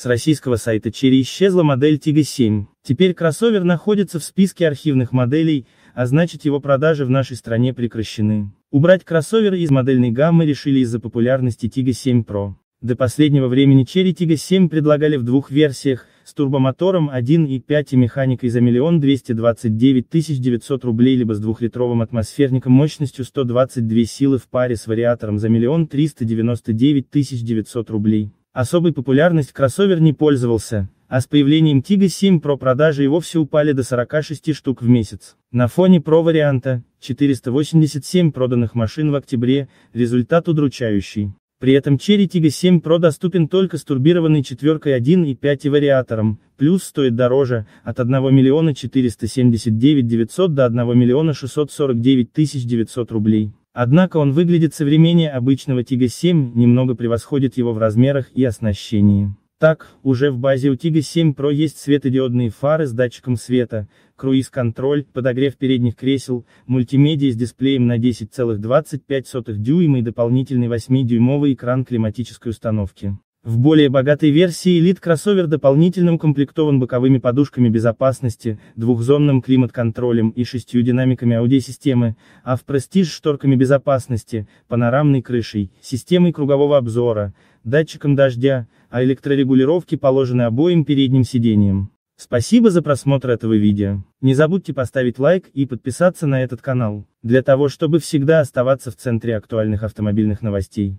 С российского сайта Cherry исчезла модель Tiggo 7. Теперь кроссовер находится в списке архивных моделей, а значит его продажи в нашей стране прекращены. Убрать кроссовер из модельной гаммы решили из-за популярности Tiggo 7 Pro. До последнего времени Cherry Tiggo 7 предлагали в двух версиях, с турбомотором 1.5 и механикой за 1 229 900 рублей либо с двухлитровым атмосферником мощностью 122 силы в паре с вариатором за 1 399 900 рублей. Особой популярность кроссовер не пользовался, а с появлением Tiggo 7 Pro продажи и вовсе упали до 46 штук в месяц. На фоне Pro варианта, 487 проданных машин в октябре, результат удручающий. При этом Cherry Tiggo 7 Pro доступен только с турбированной четверкой 1.5 и вариатором, плюс стоит дороже, от 1 миллиона 479 900 до 1 миллиона 649 900 рублей. Однако он выглядит современнее обычного Тига-7, немного превосходит его в размерах и оснащении. Так, уже в базе у Тига-7 Pro есть светодиодные фары с датчиком света, круиз-контроль, подогрев передних кресел, мультимедиа с дисплеем на 10,25 дюйма и дополнительный 8-дюймовый экран климатической установки. В более богатой версии Elite кроссовер дополнительно укомплектован боковыми подушками безопасности, двухзонным климат-контролем и шестью динамиками аудиосистемы, а в Prestige шторками безопасности, панорамной крышей, системой кругового обзора, датчиком дождя, а электрорегулировки положены обоим передним сиденьям. Спасибо за просмотр этого видео. Не забудьте поставить лайк и подписаться на этот канал, для того чтобы всегда оставаться в центре актуальных автомобильных новостей.